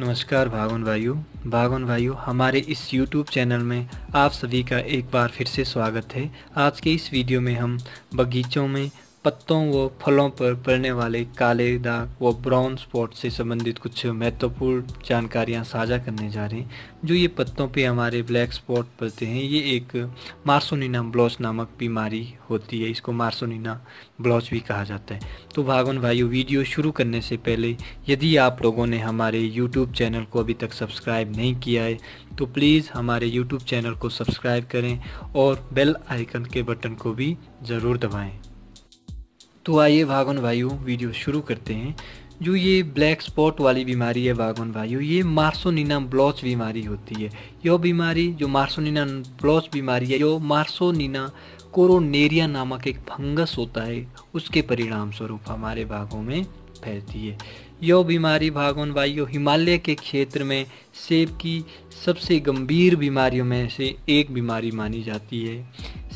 नमस्कार भागवन वायु भागवन वायु हमारे इस YouTube चैनल में आप सभी का एक बार फिर से स्वागत है आज के इस वीडियो में हम बगीचों में पत्तों व फलों पर पड़ने वाले काले दाग व ब्राउन स्पॉट से संबंधित कुछ महत्वपूर्ण जानकारियां साझा करने जा रहे हैं जो ये पत्तों पे हमारे ब्लैक स्पॉट पड़ते हैं ये एक मार्सोनिना ब्लॉच नामक बीमारी होती है इसको मार्सोनिना ब्लॉच भी कहा जाता है तो भागवन भाइयों वीडियो शुरू करने से पहले यदि आप लोगों ने हमारे यूट्यूब चैनल को अभी तक सब्सक्राइब नहीं किया है तो प्लीज़ हमारे यूट्यूब चैनल को सब्सक्राइब करें और बेल आइकन के बटन को भी ज़रूर दबाएँ तो आइए भागवन वायु वीडियो शुरू करते हैं जो ये ब्लैक स्पॉट वाली बीमारी है भागवन वायु ये मार्सोनिना ब्लॉच बीमारी होती है यह बीमारी जो मार्सोनिना ब्लॉच बीमारी है यो मार्सोनिना कोरोनेरिया नामक एक फंगस होता है उसके परिणाम स्वरूप हमारे भागों में फैलती है यह बीमारी भागवन वायु हिमालय के क्षेत्र में सेब की सबसे गंभीर बीमारियों में से एक बीमारी मानी जाती है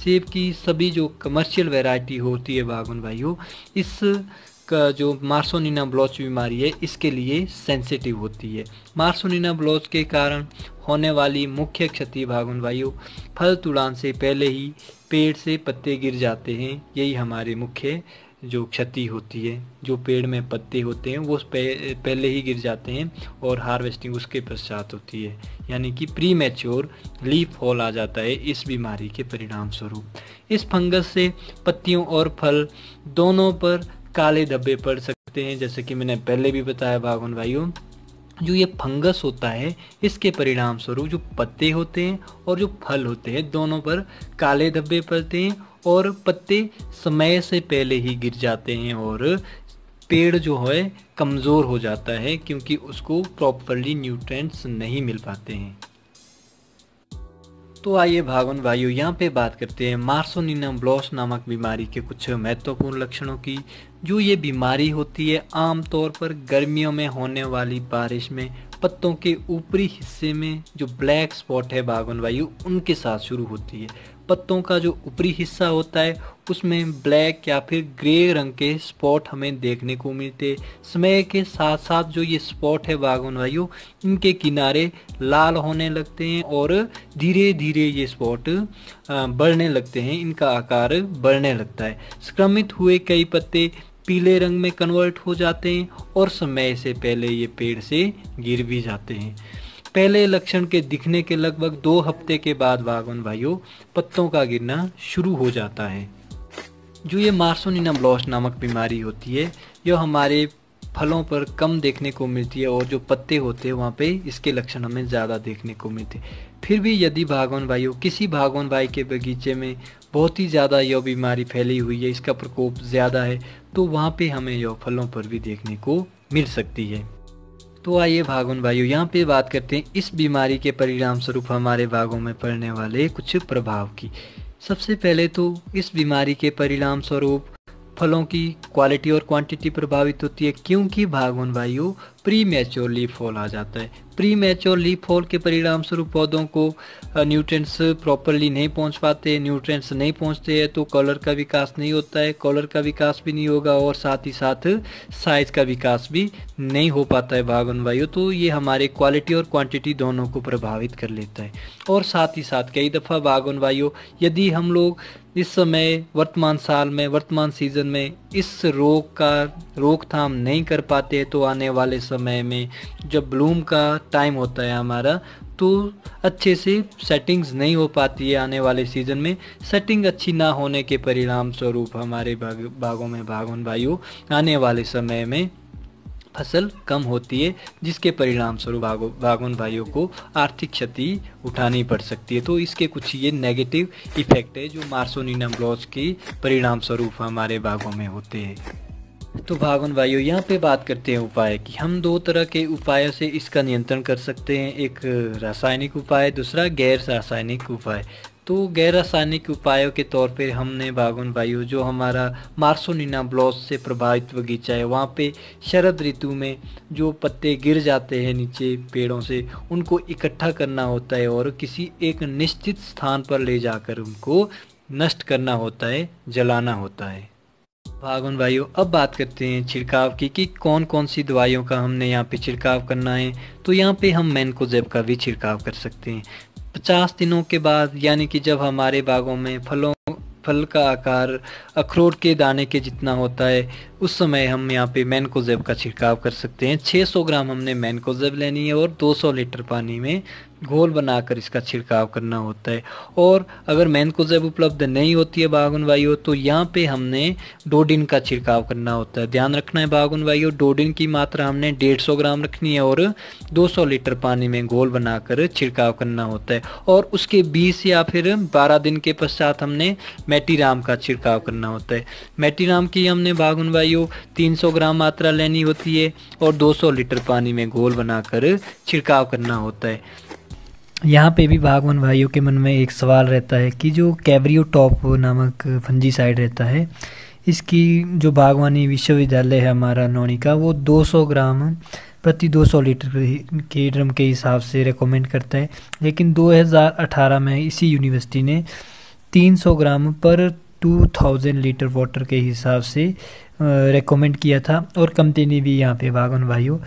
सेब की सभी जो कमर्शियल वैरायटी होती है बागवान भाइयों इस का जो मार्सोनिना ब्लॉच बीमारी है इसके लिए सेंसिटिव होती है मार्सोनिना ब्लॉच के कारण होने वाली मुख्य क्षति भागुन भाइयों फल तुड़ान से पहले ही पेड़ से पत्ते गिर जाते हैं यही हमारे मुख्य जो क्षति होती है जो पेड़ में पत्ते होते हैं वो पहले ही गिर जाते हैं और हार्वेस्टिंग उसके पश्चात होती है यानी कि प्री मैच्योर लीफ फॉल आ जाता है इस बीमारी के परिणाम स्वरूप इस फंगस से पत्तियों और फल दोनों पर काले धब्बे पड़ सकते हैं जैसे कि मैंने पहले भी बताया भागवन भाइयों जो ये फंगस होता है इसके परिणाम स्वरूप जो पत्ते होते हैं और जो फल होते हैं दोनों पर काले धब्बे पड़ते हैं और पत्ते समय से पहले ही गिर जाते हैं और पेड़ जो है कमज़ोर हो जाता है क्योंकि उसको प्रॉपरली न्यूट्रेंट्स नहीं मिल पाते हैं तो आइए भागवन वायु यहाँ पे बात करते हैं मार्सोनिना ब्लॉस नामक बीमारी के कुछ महत्वपूर्ण लक्षणों की जो ये बीमारी होती है आमतौर पर गर्मियों में होने वाली बारिश में पत्तों के ऊपरी हिस्से में जो ब्लैक स्पॉट है बागन वायु उनके साथ शुरू होती है पत्तों का जो ऊपरी हिस्सा होता है उसमें ब्लैक या फिर ग्रे रंग के स्पॉट हमें देखने को मिलते समय के साथ साथ जो ये स्पॉट है बागवान भाइयों इनके किनारे लाल होने लगते हैं और धीरे धीरे ये स्पॉट बढ़ने लगते हैं इनका आकार बढ़ने लगता है संक्रमित हुए कई पत्ते पीले रंग में कन्वर्ट हो जाते हैं और समय से पहले ये पेड़ से गिर भी जाते हैं पहले लक्षण के दिखने के लगभग दो हफ्ते के बाद बागवान भाइयों पत्तों का गिरना शुरू हो जाता है जो ये मार्सोनिना ब्लॉस नामक बीमारी होती है यह हमारे फलों पर कम देखने को मिलती है और जो पत्ते होते हैं वहाँ पे इसके लक्षण हमें ज़्यादा देखने को मिलते फिर भी यदि भागवान भाइयों किसी भागवान भाई के बगीचे में बहुत ही ज़्यादा यह बीमारी फैली हुई है इसका प्रकोप ज़्यादा है तो वहाँ पे हमें यह फलों पर भी देखने को मिल सकती है तो आइए भागुन भाइयों यहाँ पे बात करते हैं इस बीमारी के परिणाम स्वरूप हमारे भागों में पड़ने वाले कुछ प्रभाव की सबसे पहले तो इस बीमारी के परिणाम स्वरूप फलों की क्वालिटी और क्वांटिटी प्रभावित होती है क्योंकि भागवन वायु प्री मैच्योर लीफ फॉल आ जाता है प्री मैच्योर लीफ फॉल के परिणाम स्वरूप पौधों को न्यूट्रेंट्स प्रॉपरली नहीं पहुंच पाते न्यूट्रेंट्स नहीं पहुंचते हैं तो कलर का विकास नहीं होता है कलर का विकास भी नहीं होगा और साथ ही साथ साइज का विकास भी नहीं हो पाता है भागवन वायु तो ये हमारे क्वालिटी और क्वांटिटी दोनों को प्रभावित कर लेता है और साथ ही साथ कई दफ़ा भागवन वायु यदि हम लोग इस समय वर्तमान साल में वर्तमान सीजन में इस रोग का रोकथाम नहीं कर पाते तो आने वाले समय में जब ब्लूम का टाइम होता है हमारा तो अच्छे से सेटिंग्स नहीं हो पाती है आने वाले सीज़न में सेटिंग अच्छी ना होने के परिणाम स्वरूप हमारे बाग, बागों में बागवान भाइयों आने वाले समय में फसल कम होती है जिसके परिणाम स्वरूप बागवान भाइयों को आर्थिक क्षति उठानी पड़ सकती है तो इसके कुछ ये नेगेटिव इफेक्ट है जो मार्सोनिनम ब्लॉज के परिणाम स्वरूप हमारे बागों में होते हैं तो भागवन वायु यहाँ पे बात करते हैं उपाय की हम दो तरह के उपायों से इसका नियंत्रण कर सकते हैं एक रासायनिक उपाय दूसरा गैर रासायनिक उपाय तो गैर रासायनिक उपायों के तौर पर हमने बागवन वायु जो हमारा मार्सोनिना ब्लॉस से प्रभावित बगीचा है वहाँ पे शरद ऋतु में जो पत्ते गिर जाते हैं नीचे पेड़ों से उनको इकट्ठा करना होता है और किसी एक निश्चित स्थान पर ले जाकर उनको नष्ट करना होता है जलाना होता है भागवन भाइयों अब बात करते हैं छिड़काव की कि कौन कौन सी दवाइयों का हमने यहाँ पे छिड़काव करना है तो यहाँ पे हम मैनकोजेब का भी छिड़काव कर सकते हैं पचास दिनों के बाद यानी कि जब हमारे बागों में फलों फल का आकार अखरोट के दाने के जितना होता है उस समय हम यहाँ पे मैनकोजेब का छिड़काव कर सकते हैं 600 ग्राम हमने मैनकोजेब लेनी है और 200 लीटर पानी में घोल बनाकर इसका छिड़काव करना होता है और अगर मैनकोजेब उपलब्ध नहीं होती है बागुन वायु तो यहाँ पे हमने डोडिन का छिड़काव करना होता है ध्यान रखना है बागुन वायु डोडिन की मात्रा हमने 150 ग्राम रखनी है और 200 लीटर पानी में घोल बनाकर छिड़काव करना होता है और उसके 20 या फिर 12 दिन के पश्चात हमने मेटीराम का छिड़काव करना होता है मेटीराम की हमने बागुन वायु यो 300 ग्राम मात्रा लेनी होती है और 200 लीटर पानी में घोल बनाकर छिड़काव करना होता है यहाँ पे भी बागवान भाइयों के मन में एक सवाल रहता है कि जो कैबरियो टॉप नामक फंजी साइड रहता है इसकी जो बागवानी विश्वविद्यालय है हमारा नौनी का वो 200 ग्राम प्रति 200 लीटर के ड्रम के हिसाब से रेकमेंड करता है लेकिन 2018 में इसी यूनिवर्सिटी ने 300 ग्राम पर 2000 लीटर वाटर के हिसाब से रेकमेंड किया था और कंपनी भी यहाँ पे वागन वायु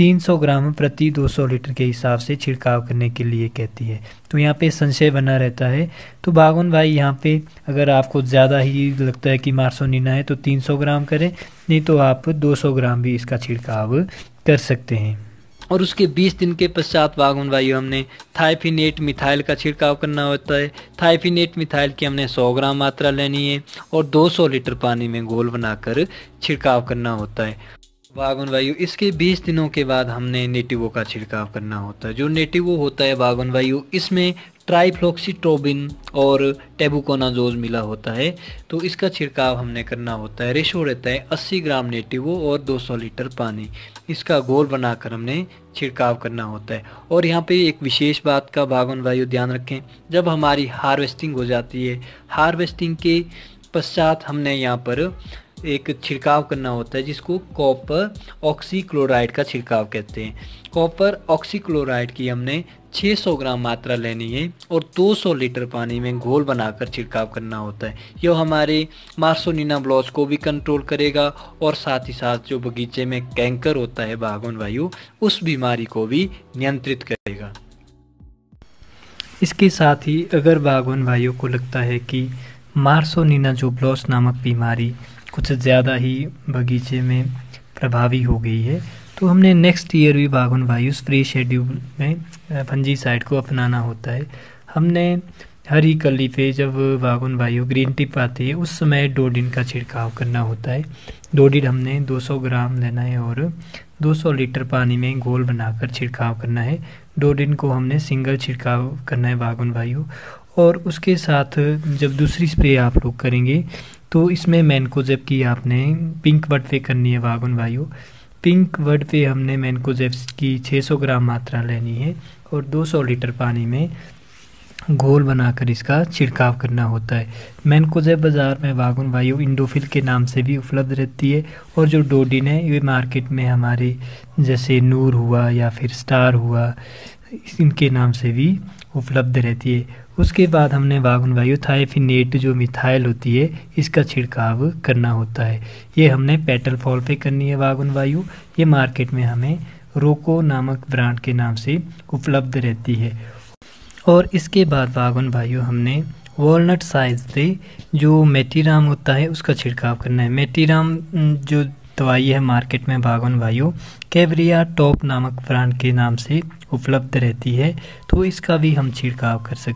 300 ग्राम प्रति 200 लीटर के हिसाब से छिड़काव करने के लिए कहती है तो यहाँ पे संशय बना रहता है तो बागवान भाई यहाँ पे अगर आपको ज़्यादा ही लगता है कि मार्सोनिना है तो 300 ग्राम करें नहीं तो आप 200 ग्राम भी इसका छिड़काव कर सकते हैं और उसके 20 दिन के पश्चात वागुन वायु हमने थाइफिनेट मिथाइल का छिड़काव करना होता है थाइफिनेट मिथाइल की हमने 100 ग्राम मात्रा लेनी है और 200 लीटर पानी में घोल बनाकर छिड़काव करना होता है वागुन वायु इसके 20 दिनों के बाद हमने नेटिवो का छिड़काव करना होता है जो नेटिवो होता है वागुन वायु इसमें ट्राइफ्लोक्सीटोबिन और टेबुकोनाजोज मिला होता है तो इसका छिड़काव हमने करना होता है रेशो रहता है 80 ग्राम नेटिवो और 200 लीटर पानी इसका गोल बनाकर हमने छिड़काव करना होता है और यहाँ पे एक विशेष बात का भागवन वायु ध्यान रखें जब हमारी हार्वेस्टिंग हो जाती है हार्वेस्टिंग के पश्चात हमने यहाँ पर एक छिड़काव करना होता है जिसको कॉपर ऑक्सीक्लोराइड का छिड़काव कहते हैं कॉपर ऑक्सीक्लोराइड की हमने 600 ग्राम मात्रा लेनी है और 200 लीटर पानी में घोल बनाकर छिड़काव करना होता है यह हमारे मार्सोनिना ब्लॉच को भी कंट्रोल करेगा और साथ ही साथ जो बगीचे में कैंकर होता है बागवन वायु उस बीमारी को भी नियंत्रित करेगा इसके साथ ही अगर बागवन वायु को लगता है कि मार्सोनिना जो ब्लॉच नामक बीमारी कुछ ज़्यादा ही बगीचे में प्रभावी हो गई है तो हमने नेक्स्ट ईयर भी बागुन वायु फ्री शेड्यूल में फंजी साइड को अपनाना होता है हमने हरी कली पे जब बागुन वायु ग्रीन टिप आती है उस समय डोडिन का छिड़काव करना होता है डोडिन हमने 200 ग्राम लेना है और 200 लीटर पानी में घोल बनाकर छिड़काव करना है डोडिन को हमने सिंगल छिड़काव करना है बागुन वायु और उसके साथ जब दूसरी स्प्रे आप लोग करेंगे तो इसमें मैन को जब आपने पिंक वर्ड पे करनी है वागुन वायु पिंक वर्ड पे हमने मैनकोजेप्स की 600 ग्राम मात्रा लेनी है और 200 लीटर पानी में घोल बनाकर इसका छिड़काव करना होता है मैनकोजेब बाज़ार में वागुन वायु इंडोफिल के नाम से भी उपलब्ध रहती है और जो डोडिन है ये मार्केट में हमारी जैसे नूर हुआ या फिर स्टार हुआ इनके नाम से भी उपलब्ध रहती है उसके बाद हमने वागुन वायु थाइफिनेट जो मिथाइल होती है इसका छिड़काव करना होता है ये हमने पेटल फॉल पे करनी है वागुन वायु ये मार्केट में हमें रोको नामक ब्रांड के नाम से उपलब्ध रहती है और इसके बाद वागुन वायु हमने वॉलनट साइज पे जो मेटीराम होता है उसका छिड़काव करना है मेटीराम जो तो आइए मार्केट में भागवन वायु कैवरिया टॉप नामक ब्रांड के नाम से उपलब्ध रहती है तो इसका भी हम छिड़काव कर सकते